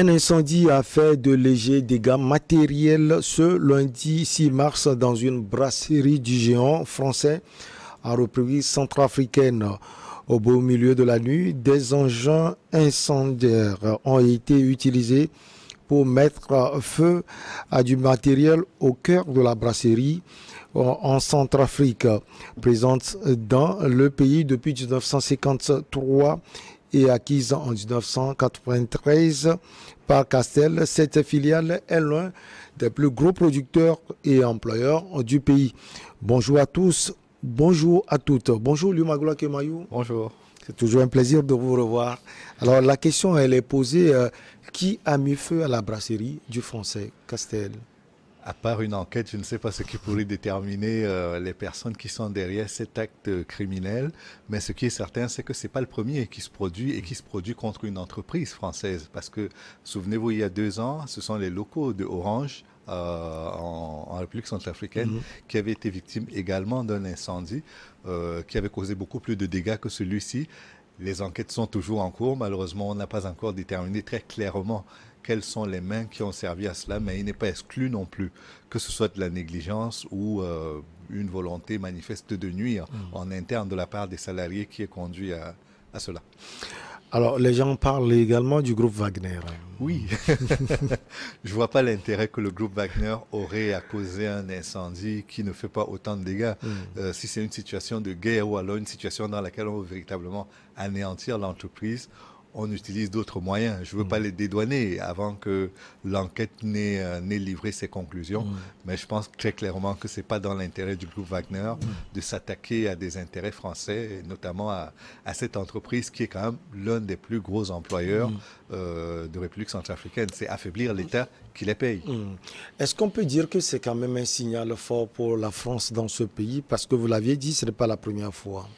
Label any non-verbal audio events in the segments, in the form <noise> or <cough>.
Un incendie a fait de légers dégâts matériels ce lundi 6 mars dans une brasserie du géant français à reprise centrafricaine. Au beau milieu de la nuit, des engins incendiaires ont été utilisés pour mettre feu à du matériel au cœur de la brasserie euh, en Centrafrique, présente dans le pays depuis 1953 et acquise en 1993 par Castel, cette filiale est l'un des plus gros producteurs et employeurs du pays. Bonjour à tous, bonjour à toutes. Bonjour Lumagula Kemayou. Bonjour. C'est toujours un plaisir de vous revoir. Alors la question, elle est posée, euh, qui a mis feu à la brasserie du français Castel à part une enquête, je ne sais pas ce qui pourrait déterminer euh, les personnes qui sont derrière cet acte criminel, mais ce qui est certain, c'est que ce n'est pas le premier qui se produit et qui se produit contre une entreprise française. Parce que, souvenez-vous, il y a deux ans, ce sont les locaux de Orange euh, en, République centrafricaine, mhm. qui avaient été victimes également d'un incendie euh, qui avait causé beaucoup plus de dégâts que celui-ci. Les enquêtes sont toujours en cours. Malheureusement, on n'a pas encore déterminé très clairement quelles sont les mains qui ont servi à cela, mais il n'est pas exclu non plus que ce soit de la négligence ou euh, une volonté manifeste de nuire mm. en interne de la part des salariés qui est conduit à, cela. Alors, les gens parlent également du groupe Wagner. Hein. Oui, <laughs> je vois pas l'intérêt que le groupe Wagner aurait à causer un incendie qui ne fait pas autant de dégâts. Mm. Euh, si c'est une situation de guerre ou alors une situation dans laquelle on veut véritablement anéantir l'entreprise, on utilise d'autres moyens. Je ne veux mm. pas les dédouaner avant que l'enquête n'ait, euh, livré ses conclusions, mm. mais je pense très clairement que ce n'est pas dans l'intérêt du groupe Wagner mm. de s'attaquer à des intérêts français, notamment à, cette entreprise qui est quand même l'un des plus gros employeurs euh, de République centrafricaine. C'est affaiblir l'État qui les paye. Est-ce qu'on peut dire que c'est quand même un signal fort pour la France dans ce pays Parce que vous l'aviez dit, ce n'est pas la première fois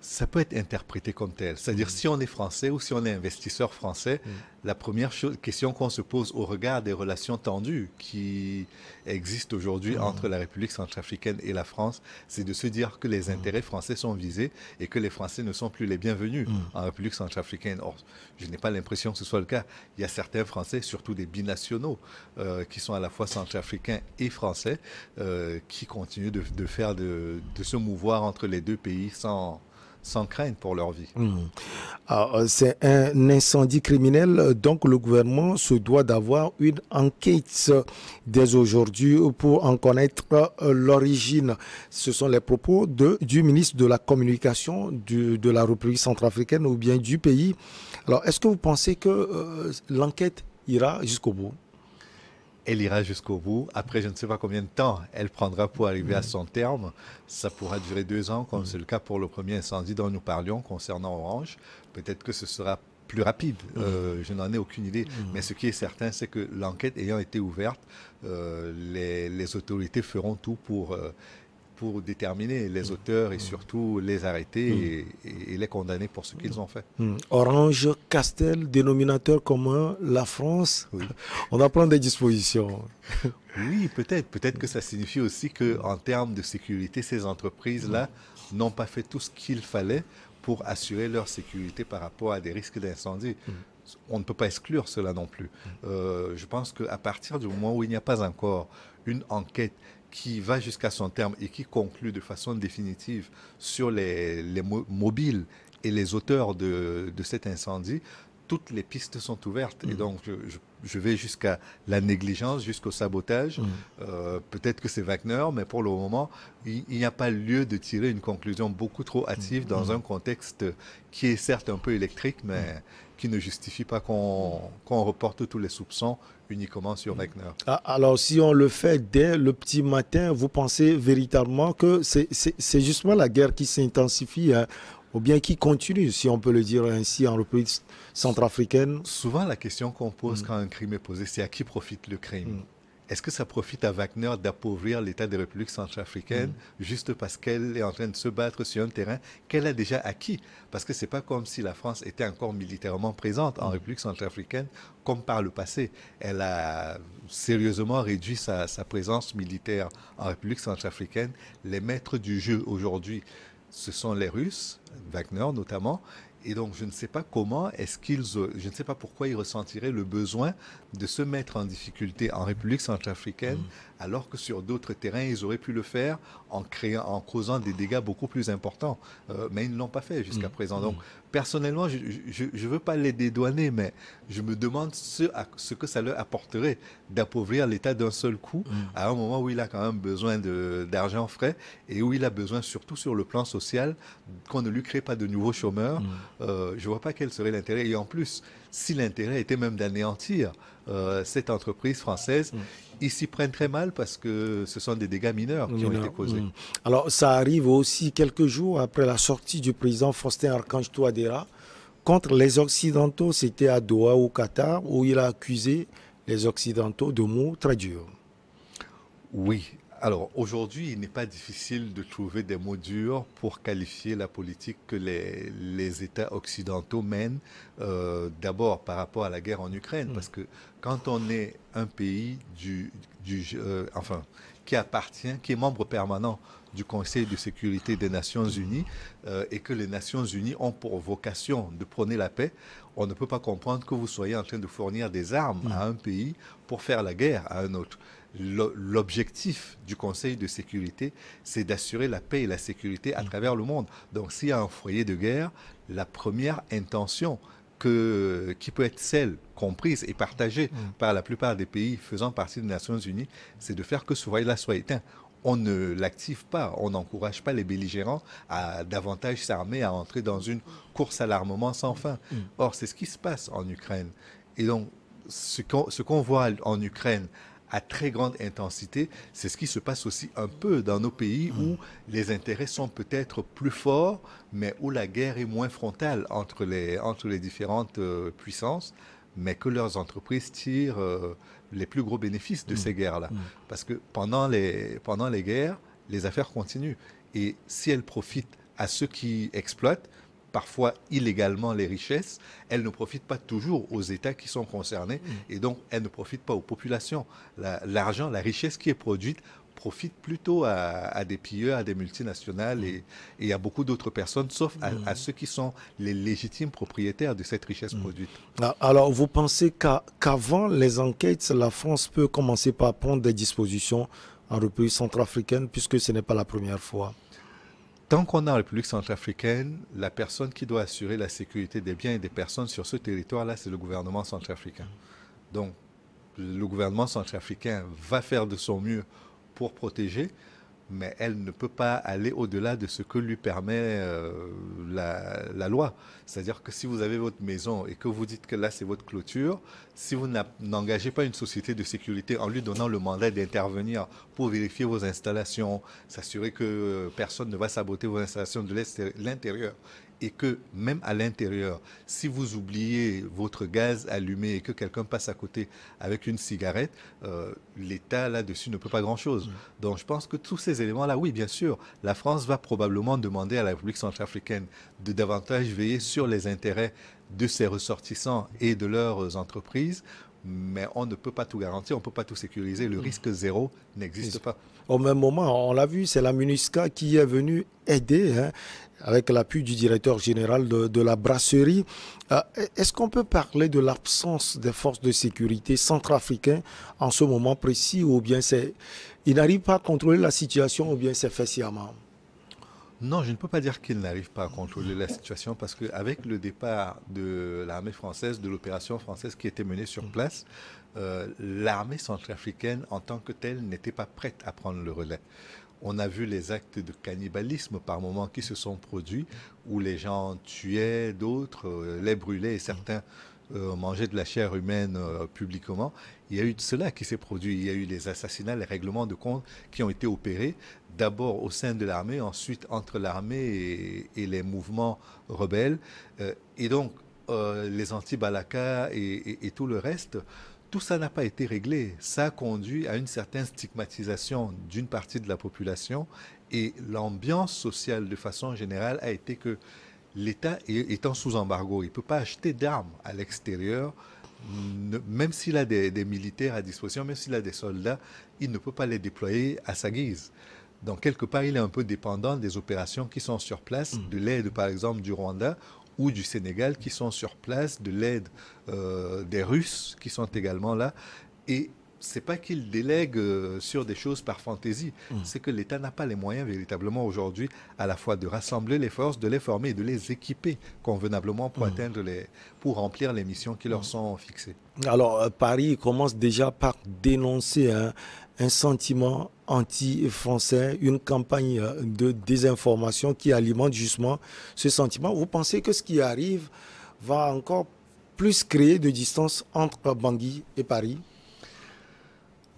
ça peut être interprété comme tel. C'est-à-dire, mm. si on est français ou si on est investisseur français, mm. la première question qu'on se pose au regard des relations tendues qui existent aujourd'hui mm. entre la République centrafricaine et la France, c'est de se dire que les intérêts français sont visés et que les Français ne sont plus les bienvenus en République centrafricaine. Or, je n'ai pas l'impression que ce soit le cas. Il y a certains Français, surtout des binationaux, euh, qui sont à la fois centrafricains et français, euh, qui continuent de, faire de se mouvoir entre les deux pays sans sans crainte pour leur vie. Hmm. Ah, euh, c'est un incendie criminel, donc le gouvernement se doit d'avoir une enquête dès aujourd'hui pour en connaître euh, l'origine. Ce sont les propos du ministre de la Communication de la République centrafricaine ou bien du pays. Alors, est-ce que vous pensez que euh, l'enquête ira jusqu'au bout elle ira jusqu'au bout. Après, je ne sais pas combien de temps elle prendra pour arriver à son terme. Ça pourra durer deux ans, comme c'est le cas pour le premier incendie dont nous parlions concernant Orange. Peut-être que ce sera plus rapide. Euh, je n'en ai aucune idée. Mais ce qui est certain, c'est que l'enquête ayant été ouverte, euh, les, autorités feront tout pour euh, pour déterminer les mm. auteurs et mm. surtout les arrêter mm. et, les condamner pour ce qu'ils ont fait. Orange, Castel, dénominateur commun, la France. <laughs> On va prendre des dispositions. <laughs> Oui, peut-être. Peut-être que ça signifie aussi qu'en termes de sécurité, ces entreprises-là n'ont pas fait tout ce qu'il fallait pour assurer leur sécurité par rapport à des risques d'incendie. On ne peut pas exclure cela non plus. Euh, je pense qu'à partir du moment où il n'y a pas encore une enquête qui va jusqu'à son terme et qui conclut de façon définitive sur les, mobiles et les auteurs de cet incendie toutes les pistes sont ouvertes. Et mm. donc, je, vais jusqu'à la négligence, jusqu'au sabotage. Mm. Euh, peut-être que c'est Wagner, mais pour le moment, il n'y a pas lieu de tirer une conclusion beaucoup trop hâtive mm. dans un contexte qui est certes un peu électrique, mais qui ne justifie pas qu'on reporte tous les soupçons uniquement sur Wagner. Ah, alors, si on le fait dès le petit matin, vous pensez véritablement que c'est justement la guerre qui s'intensifie hein, ou bien qui continue, si on peut le dire ainsi, en République centrafricaine Souvent, la question qu'on pose mm. quand un crime est posé, c'est à qui profite le crime mm. Est-ce que ça profite à Wagner d'appauvrir l'État des républiques centrafricaines mm. juste parce qu'elle est en train de se battre sur un terrain qu'elle a déjà acquis Parce que ce n'est pas comme si la France était encore militairement présente en République centrafricaine comme par le passé. Elle a sérieusement réduit sa, sa présence militaire en République centrafricaine. Les maîtres du jeu aujourd'hui ce sont les Russes, Wagner notamment, et donc, je ne sais pas comment est-ce qu'ils, je ne sais pas pourquoi ils ressentiraient le besoin de se mettre en difficulté en République centrafricaine mm alors que sur d'autres terrains, ils auraient pu le faire en, causant des dégâts beaucoup plus importants. Euh, mais ils ne l'ont pas fait jusqu'à mm. présent. Mm. Donc, personnellement, je ne veux pas les dédouaner, mais je me demande ce, que ça leur apporterait d'appauvrir l'État d'un seul coup mm. à un moment où il a quand même besoin d'argent frais et où il a besoin, surtout sur le plan social, qu'on ne lui crée pas de nouveaux chômeurs. Euh, je ne vois pas quel serait l'intérêt. Et en plus, si l'intérêt était même d'anéantir euh, cette entreprise française, ils s'y prennent très mal parce que ce sont des dégâts mineurs qui ont été causés. Hmm. Alors, ça arrive aussi quelques jours après la sortie du président Faustin Archange Touadéra contre les Occidentaux. C'était à Doha, au Qatar, où il a accusé les Occidentaux de mots très durs. Oui, alors aujourd'hui, il n'est pas difficile de trouver des mots durs pour qualifier la politique que les, États occidentaux mènent, euh, d'abord par rapport à la guerre en Ukraine, mm. parce que quand on est un pays du, du euh, enfin, qui appartient, qui est membre permanent du Conseil de sécurité des Nations Unies euh, et que les Nations Unies ont pour vocation de prôner la paix, on ne peut pas comprendre que vous soyez en train de fournir des armes mm. à un pays pour faire la guerre à un autre l'objectif du Conseil de sécurité, c'est d'assurer la paix et la sécurité à mm. travers le monde. Donc s'il y a un foyer de guerre, la première intention qui peut être celle comprise et partagée mm. Mm. par la plupart des pays faisant partie des Nations Unies, c'est de faire que ce foyer-là soit éteint on ne l'active pas, on n'encourage pas les belligérants à davantage s'armer, à entrer dans une course à l'armement sans fin. Or, c'est ce qui se passe en Ukraine. Et donc, ce qu'on voit en Ukraine à très grande intensité. C'est ce qui se passe aussi un peu dans nos pays où hmm. les intérêts sont peut-être plus forts, mais où la guerre est moins frontale entre les, entre les différentes euh, puissances, mais que leurs entreprises tirent euh, les plus gros bénéfices de hmm. ces guerres-là. Hmm. Parce que pendant les, pendant les guerres, les affaires continuent. Et si elles profitent à ceux qui exploitent, parfois illégalement les richesses, elles ne profitent pas toujours aux États qui sont concernés mm. et donc elles ne profitent pas aux populations. L'argent, la, richesse qui est produite profite plutôt à, des pilleurs, à des multinationales mm. et, à beaucoup d'autres personnes, sauf à, mm. ceux qui sont les légitimes propriétaires de cette richesse produite. Ah, alors, vous pensez qu'avant les enquêtes, la France peut commencer par prendre des dispositions en République centrafricaine, puisque ce n'est pas la première fois tant qu'on est en République centrafricaine, la personne qui doit assurer la sécurité des biens et des personnes sur ce territoire-là, c'est le gouvernement centrafricain. Donc, le gouvernement centrafricain va faire de son mieux pour protéger, mais elle ne peut pas aller au-delà de ce que lui permet euh, la, la, loi. C'est-à-dire que si vous avez votre maison et que vous dites que là c'est votre clôture, si vous n'engagez pas une société de sécurité en lui donnant le mandat d'intervenir pour vérifier vos installations, s'assurer que euh, personne ne va saboter vos installations de l'intérieur et que même à l'intérieur, si vous oubliez votre gaz allumé et que quelqu'un passe à côté avec une cigarette, euh, l'État là-dessus ne peut pas grand-chose. Mm. Donc je pense que tous ces éléments-là, oui, bien sûr, la France va probablement demander à la République centrafricaine de davantage veiller sur les intérêts de ses ressortissants et de leurs entreprises, mais on ne peut pas tout garantir, on ne peut pas tout sécuriser. Le risque zéro n'existe pas. Au même moment, on l'a vu, c'est la MUNISCA qui est venue aider, hein, avec l'appui du directeur général de, la brasserie. Euh, est-ce qu'on peut parler de l'absence des forces de sécurité centrafricaines en ce moment précis, ou bien ils n'arrivent pas à contrôler la situation, ou bien c'est fait non, je ne peux pas dire qu'ils n'arrivent pas à contrôler la situation parce qu'avec le départ de l'armée française, de l'opération française qui était menée sur mm. place, euh, l'armée centrafricaine en tant que telle n'était pas prête à prendre le relais. On a vu les actes de cannibalisme par moments qui se sont produits, où les gens tuaient d'autres, euh, les brûlaient et mm. certains euh, manger de la chair humaine euh, publiquement. Il y a eu de cela qui s'est produit. Il y a eu les assassinats, les règlements de compte qui ont été opérés, d'abord au sein de l'armée, ensuite entre l'armée et, les mouvements rebelles. Euh, et donc, les anti-Balaka et, et tout le reste, tout ça n'a pas été réglé. Ça a conduit à une certaine stigmatisation d'une partie de la population et l'ambiance sociale de façon générale a été que l'État étant sous embargo, il ne peut pas acheter d'armes à l'extérieur, même s'il a des, militaires à disposition, même s'il a des soldats, il ne peut pas les déployer à sa guise. Donc, quelque part, il est un peu dépendant des opérations qui sont sur place, mm. de l'aide, par exemple, du Rwanda ou du Sénégal qui sont sur place, de l'aide euh, des Russes qui sont également là. Et c'est pas qu'il délègue euh, sur des choses par fantaisie, hmm. c'est que l'État n'a pas les moyens véritablement aujourd'hui à la fois de rassembler les forces, de les former et de les équiper convenablement pour hmm. atteindre les, pour remplir les missions qui leur hmm. sont fixées. Alors euh, Paris commence déjà par dénoncer hein, un sentiment anti-français, une campagne euh, de désinformation qui alimente justement ce sentiment. Vous pensez que ce qui arrive va encore plus créer de distance entre Bangui et Paris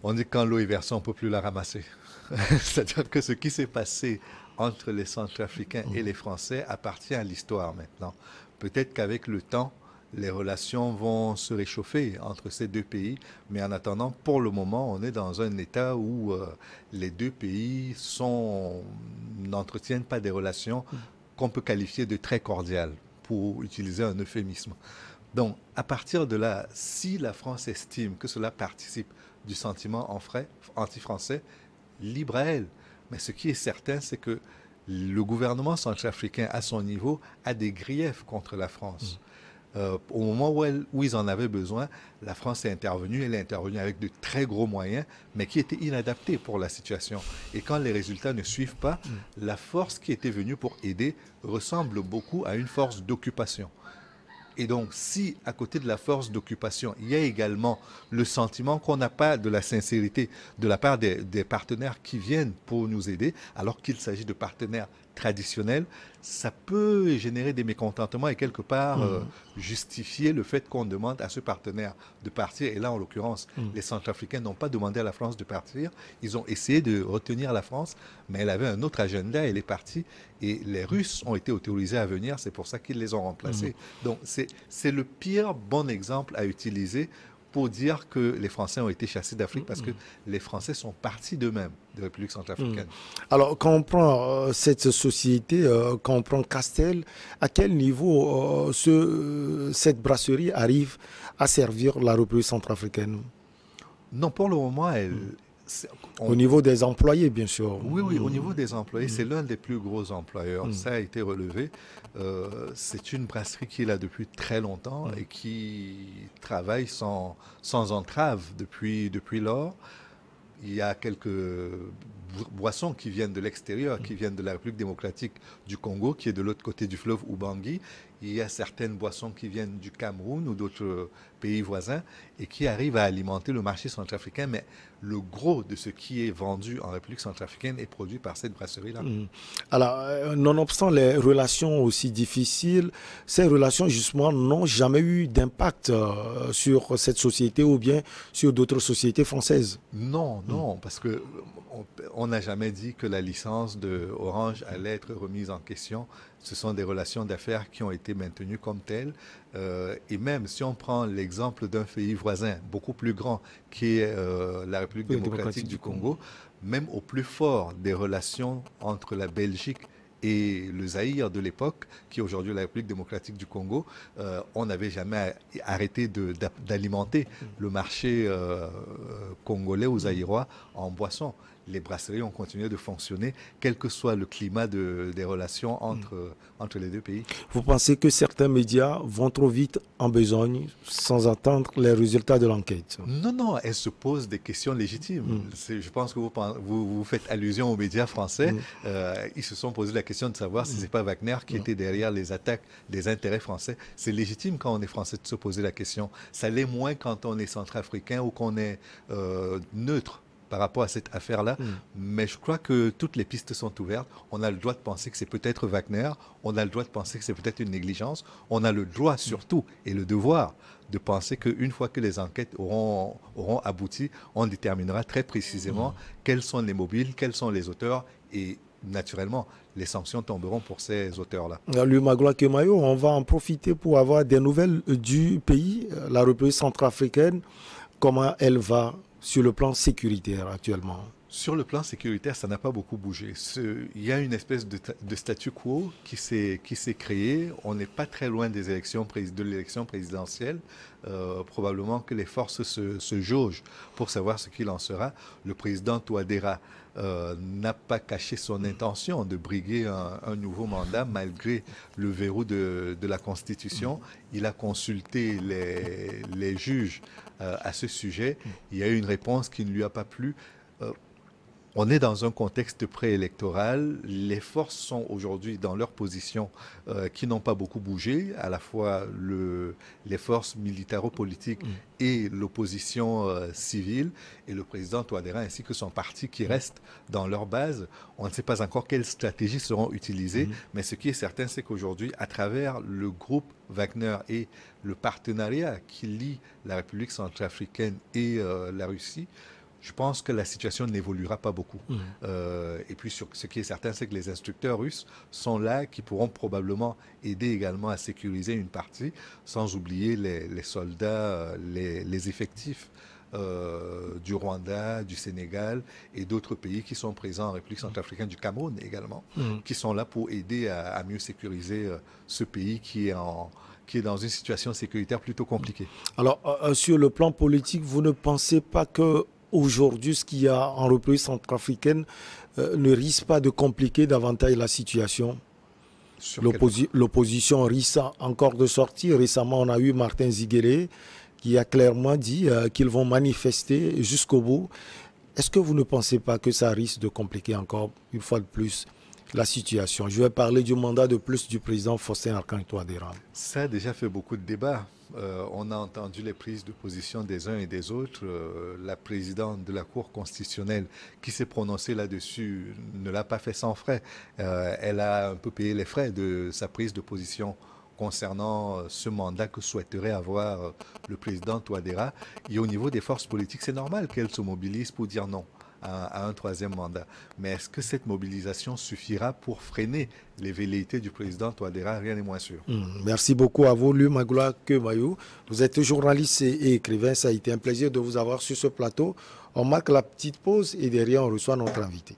on dit que quand l'eau est versée, on ne peut plus la ramasser. <laughs> C'est-à-dire que ce qui s'est passé entre les Centrafricains et les Français appartient à l'histoire maintenant. Peut-être qu'avec le temps, les relations vont se réchauffer entre ces deux pays, mais en attendant, pour le moment, on est dans un état où euh, les deux pays n'entretiennent pas des relations qu'on peut qualifier de très cordiales, pour utiliser un euphémisme. Donc, à partir de là, si la France estime que cela participe du sentiment anti-français, libre à elle. Mais ce qui est certain, c'est que le gouvernement centrafricain, à son niveau, a des griefs contre la France. Mm. Euh, au moment où, ils en avaient besoin, la France est intervenue. Elle est intervenue avec de très gros moyens, mais qui étaient inadaptés pour la situation. Et quand les résultats ne suivent pas, mm. la force qui était venue pour aider ressemble beaucoup à une force d'occupation. Et donc, si à côté de la force d'occupation, il y a également le sentiment qu'on n'a pas de la sincérité de la part des, partenaires qui viennent pour nous aider, alors qu'il s'agit de partenaires traditionnelle, ça peut générer des mécontentements et quelque part mm. euh, justifier le fait qu'on demande à ce partenaire de partir. Et là, en l'occurrence, mm. les Centrafricains n'ont pas demandé à la France de partir. Ils ont essayé de retenir la France, mais elle avait un autre agenda, elle est partie. Et les Russes ont été autorisés à venir, c'est pour ça qu'ils les ont remplacés. Mm. Donc c'est le pire bon exemple à utiliser pour dire que les Français ont été chassés d'Afrique parce que les Français sont partis d'eux-mêmes de la République centrafricaine. Mm. Alors, quand on prend euh, cette société, euh, quand on prend Castel, à quel niveau euh, cette brasserie arrive à servir la République centrafricaine Non, pour le moment, elle, mm. Au niveau des employés, bien sûr. Oui, oui, au mm. niveau des employés, mm. c'est l'un des plus gros employeurs. Mm. Ça a été relevé. Euh, c'est une brasserie qui est là depuis très longtemps et qui travaille sans, sans entrave depuis, depuis lors. Il y a quelques boissons qui viennent de l'extérieur, qui viennent de la République démocratique du Congo, qui est de l'autre côté du fleuve Ubangui, il y a certaines boissons qui viennent du Cameroun ou d'autres euh, pays voisins et qui arrivent à alimenter le marché centrafricain. Mais le gros de ce qui est vendu en République centrafricaine est produit par cette brasserie-là. Mm. Alors, euh, nonobstant les relations aussi difficiles, ces relations justement n'ont jamais eu d'impact euh, sur cette société ou bien sur d'autres sociétés françaises. Non, mm. non, parce que on n'a jamais dit que la licence de Orange allait être remise en question ce sont des relations d'affaires qui ont été maintenues comme telles. Euh, et même si on prend l'exemple d'un pays voisin beaucoup plus grand, qui est euh, la République démocratique, du Congo, même au plus fort des relations entre la Belgique et le Zaïre de l'époque, qui est aujourd'hui la République démocratique du Congo, euh, on n'avait jamais arrêté d'alimenter le marché congolais ou zaïrois en boissons les brasseries ont continué de fonctionner, quel que soit le climat des relations entre, entre les deux pays. Vous pensez que certains médias vont trop vite en besogne sans attendre les résultats de l'enquête Non, non, elles se posent des questions légitimes. Mm. Je pense que vous, vous, faites allusion aux médias français. Mm. Euh, ils se sont posé la question de savoir si mm. ce n'est pas Wagner qui était derrière les attaques des intérêts français. C'est légitime quand on est français de se poser la question. Ça l'est moins quand on est centrafricain ou qu'on est euh, neutre par rapport à cette affaire-là. Hmm. Mais je crois que toutes les pistes sont ouvertes. On a le droit de penser que c'est peut-être Wagner. On a le droit de penser que c'est peut-être une négligence. On a le droit hmm. surtout et le devoir de penser qu'une fois que les enquêtes auront, auront abouti, on déterminera très précisément hmm. quels sont les mobiles, quels sont les auteurs et naturellement, les sanctions tomberont pour ces auteurs-là. Lui Kemayo, on va en profiter pour avoir des nouvelles du pays, la République centrafricaine, comment elle va sur le plan sécuritaire actuellement Sur le plan sécuritaire, ça n'a pas beaucoup bougé. il y a une espèce de, statu quo qui s'est créé. On n'est pas très loin des élections, de l'élection présidentielle. Euh, probablement que les forces se, jaugent pour savoir ce qu'il en sera. Le président Touadéra euh, n'a pas caché son mm. intention de briguer un, nouveau mandat malgré le verrou de, la Constitution. Mm. Il a consulté les, juges euh, à ce sujet. Mm. Il y a eu une réponse qui ne lui a pas plu. Euh, on est dans un contexte préélectoral. Les forces sont aujourd'hui dans leur position euh, qui n'ont pas beaucoup bougé, à la fois les forces militaro-politiques mm. et l'opposition euh, civile. Et le président Touadéra ainsi que son parti qui mm. reste dans leur base. On ne sait pas encore quelles stratégies seront utilisées, mm. mais ce qui est certain, c'est qu'aujourd'hui, à travers le groupe Wagner et le partenariat qui lie la République centrafricaine et euh, la Russie, je pense que la situation n'évoluera pas beaucoup. Mm. Euh, et puis, sur, ce qui est certain, c'est que les instructeurs russes sont là, qui pourront probablement aider également à sécuriser une partie, sans oublier les, soldats, euh, les, effectifs. Euh, du Rwanda, du Sénégal et d'autres pays qui sont présents en République centrafricaine, du Cameroun également, mm. qui sont là pour aider à, mieux sécuriser ce pays qui est en, qui est dans une situation sécuritaire plutôt compliquée. Alors, sur le plan politique, vous ne pensez pas que aujourd'hui, ce qu'il y a en reprise centrafricaine euh, ne risque pas de compliquer davantage la situation. L'opposition risque encore de sortir. Récemment, on a eu Martin Ziguéré qui a clairement dit euh, qu'ils vont manifester jusqu'au bout. Est-ce que vous ne pensez pas que ça risque de compliquer encore une fois de plus la situation. Je vais parler du mandat de plus du président Faustin Archange toadera Ça a déjà fait beaucoup de débats. Euh, on a entendu les prises de position des uns et des autres. Euh, la présidente de la Cour constitutionnelle qui s'est prononcée là-dessus ne l'a pas fait sans frais. Euh, elle a un peu payé les frais de sa prise de position concernant ce mandat que souhaiterait avoir le président Touadéra. Et au niveau des forces politiques, c'est normal qu'elles se mobilisent pour dire non à, un troisième mandat. Mais est-ce que cette mobilisation suffira pour freiner les velléités du président Touadéra Rien n'est moins sûr. Hmm, merci beaucoup à vous, Magloire Que Kemayou. Vous êtes journaliste et écrivain. Ça a été un plaisir de vous avoir sur ce plateau. On marque la petite pause et derrière, on reçoit notre invité.